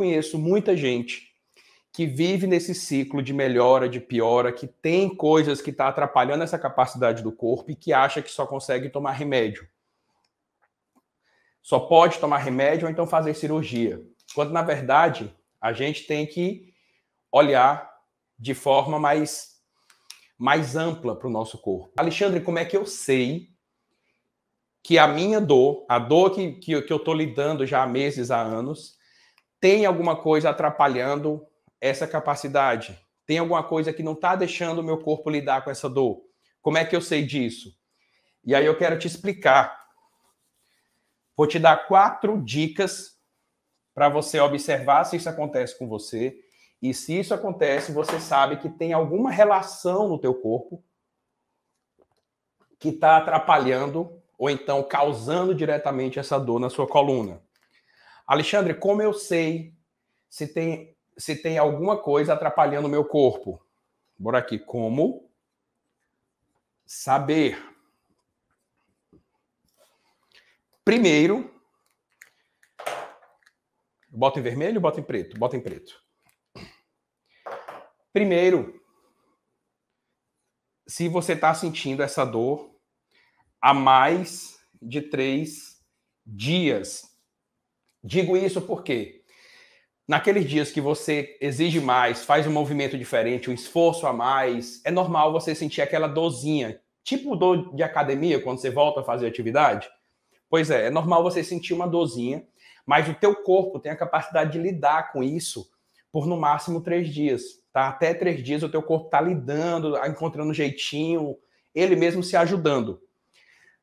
conheço muita gente que vive nesse ciclo de melhora, de piora, que tem coisas que está atrapalhando essa capacidade do corpo e que acha que só consegue tomar remédio. Só pode tomar remédio ou então fazer cirurgia. Quando, na verdade, a gente tem que olhar de forma mais, mais ampla para o nosso corpo. Alexandre, como é que eu sei que a minha dor, a dor que, que, que eu estou lidando já há meses, há anos, tem alguma coisa atrapalhando essa capacidade? Tem alguma coisa que não está deixando o meu corpo lidar com essa dor? Como é que eu sei disso? E aí eu quero te explicar. Vou te dar quatro dicas para você observar se isso acontece com você. E se isso acontece, você sabe que tem alguma relação no teu corpo que está atrapalhando ou então causando diretamente essa dor na sua coluna. Alexandre, como eu sei se tem, se tem alguma coisa atrapalhando o meu corpo? Bora aqui. Como saber? Primeiro, bota em vermelho, bota em preto, bota em preto. Primeiro, se você está sentindo essa dor há mais de três dias, Digo isso porque naqueles dias que você exige mais, faz um movimento diferente, um esforço a mais, é normal você sentir aquela dorzinha, tipo dor de academia quando você volta a fazer atividade. Pois é, é normal você sentir uma dorzinha, mas o teu corpo tem a capacidade de lidar com isso por no máximo três dias, tá? Até três dias o teu corpo está lidando, tá encontrando um jeitinho, ele mesmo se ajudando.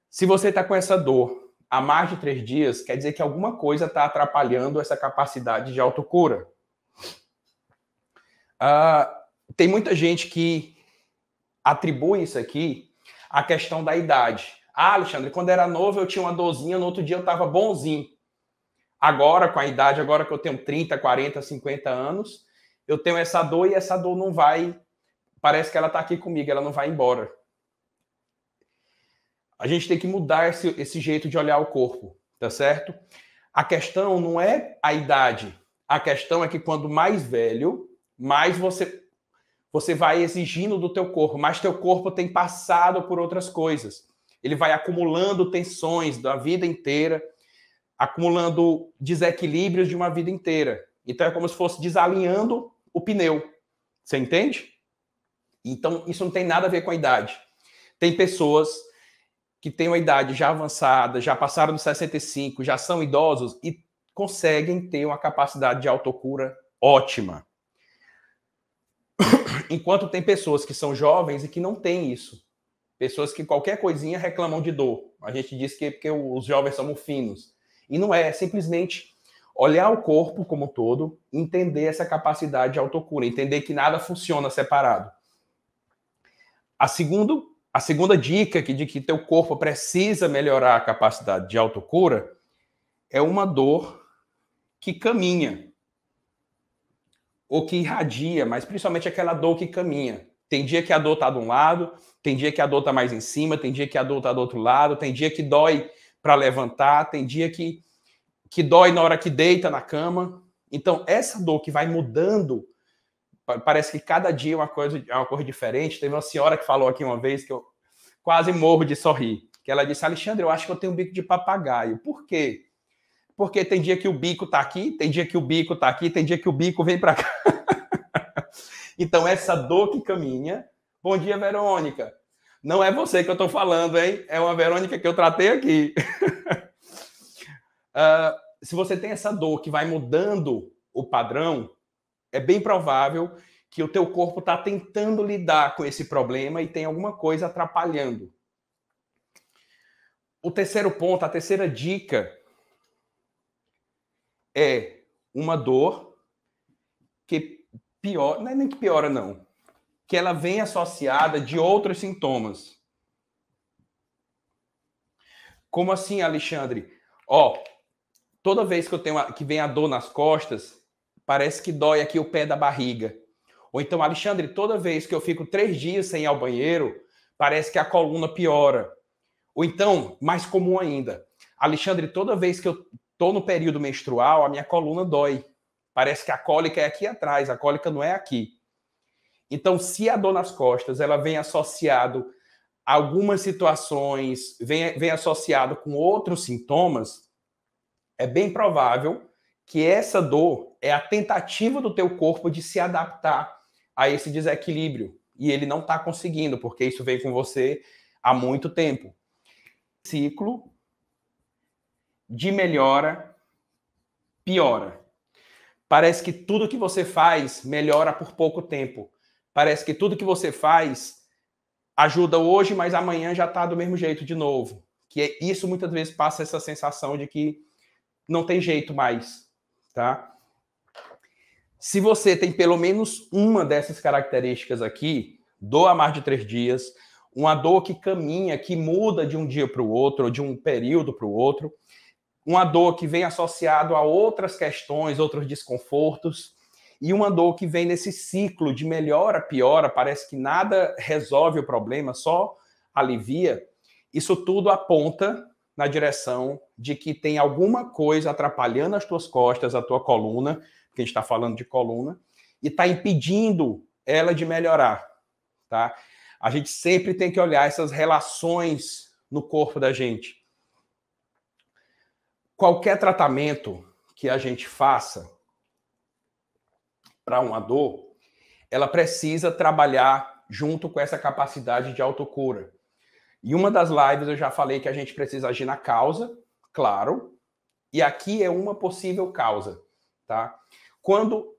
Se você está com essa dor há mais de três dias, quer dizer que alguma coisa está atrapalhando essa capacidade de autocura. Uh, tem muita gente que atribui isso aqui à questão da idade. Ah, Alexandre, quando era novo eu tinha uma dorzinha, no outro dia eu estava bonzinho. Agora, com a idade, agora que eu tenho 30, 40, 50 anos, eu tenho essa dor e essa dor não vai. Parece que ela está aqui comigo, ela não vai embora. A gente tem que mudar esse, esse jeito de olhar o corpo, tá certo? A questão não é a idade. A questão é que quando mais velho, mais você você vai exigindo do teu corpo, mas teu corpo tem passado por outras coisas. Ele vai acumulando tensões da vida inteira, acumulando desequilíbrios de uma vida inteira. Então é como se fosse desalinhando o pneu. Você entende? Então isso não tem nada a ver com a idade. Tem pessoas que têm uma idade já avançada, já passaram dos 65, já são idosos e conseguem ter uma capacidade de autocura ótima. Enquanto tem pessoas que são jovens e que não têm isso. Pessoas que qualquer coisinha reclamam de dor. A gente diz que é porque os jovens são finos. E não é, é simplesmente olhar o corpo como um todo, entender essa capacidade de autocura, entender que nada funciona separado. A segundo a segunda dica de que teu corpo precisa melhorar a capacidade de autocura é uma dor que caminha ou que irradia, mas principalmente aquela dor que caminha. Tem dia que a dor está de um lado, tem dia que a dor está mais em cima, tem dia que a dor está do outro lado, tem dia que dói para levantar, tem dia que, que dói na hora que deita na cama. Então, essa dor que vai mudando parece que cada dia é uma coisa é uma diferente. Teve uma senhora que falou aqui uma vez que eu quase morro de sorrir, que ela disse: "Alexandre, eu acho que eu tenho um bico de papagaio". Por quê? Porque tem dia que o bico tá aqui, tem dia que o bico tá aqui, tem dia que o bico vem para cá. então essa dor que caminha. Bom dia, Verônica. Não é você que eu estou falando, hein? É uma Verônica que eu tratei aqui. uh, se você tem essa dor que vai mudando o padrão, é bem provável que o teu corpo está tentando lidar com esse problema e tem alguma coisa atrapalhando. O terceiro ponto, a terceira dica é uma dor que piora, não é nem que piora não, que ela vem associada de outros sintomas. Como assim, Alexandre? Ó, toda vez que eu tenho a, que vem a dor nas costas, parece que dói aqui o pé da barriga. Ou então, Alexandre, toda vez que eu fico três dias sem ir ao banheiro, parece que a coluna piora. Ou então, mais comum ainda, Alexandre, toda vez que eu estou no período menstrual, a minha coluna dói. Parece que a cólica é aqui atrás, a cólica não é aqui. Então, se a dor nas costas ela vem associado a algumas situações, vem, vem associado com outros sintomas, é bem provável que essa dor é a tentativa do teu corpo de se adaptar a esse desequilíbrio. E ele não está conseguindo, porque isso vem com você há muito tempo. Ciclo de melhora, piora. Parece que tudo que você faz melhora por pouco tempo. Parece que tudo que você faz ajuda hoje, mas amanhã já está do mesmo jeito de novo. Que é isso muitas vezes passa essa sensação de que não tem jeito mais, tá? Se você tem pelo menos uma dessas características aqui, dor a mais de três dias, uma dor que caminha, que muda de um dia para o outro, ou de um período para o outro, uma dor que vem associado a outras questões, outros desconfortos, e uma dor que vem nesse ciclo de melhora, piora, parece que nada resolve o problema, só alivia. Isso tudo aponta na direção de que tem alguma coisa atrapalhando as tuas costas, a tua coluna, porque a gente está falando de coluna, e está impedindo ela de melhorar, tá? A gente sempre tem que olhar essas relações no corpo da gente. Qualquer tratamento que a gente faça para uma dor, ela precisa trabalhar junto com essa capacidade de autocura. Em uma das lives eu já falei que a gente precisa agir na causa, claro, e aqui é uma possível causa, tá? Quando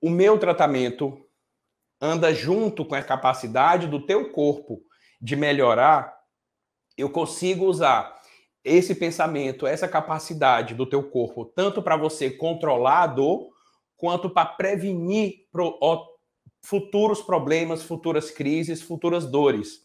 o meu tratamento anda junto com a capacidade do teu corpo de melhorar, eu consigo usar esse pensamento, essa capacidade do teu corpo, tanto para você controlar a dor, quanto para prevenir pro, ó, futuros problemas, futuras crises, futuras dores.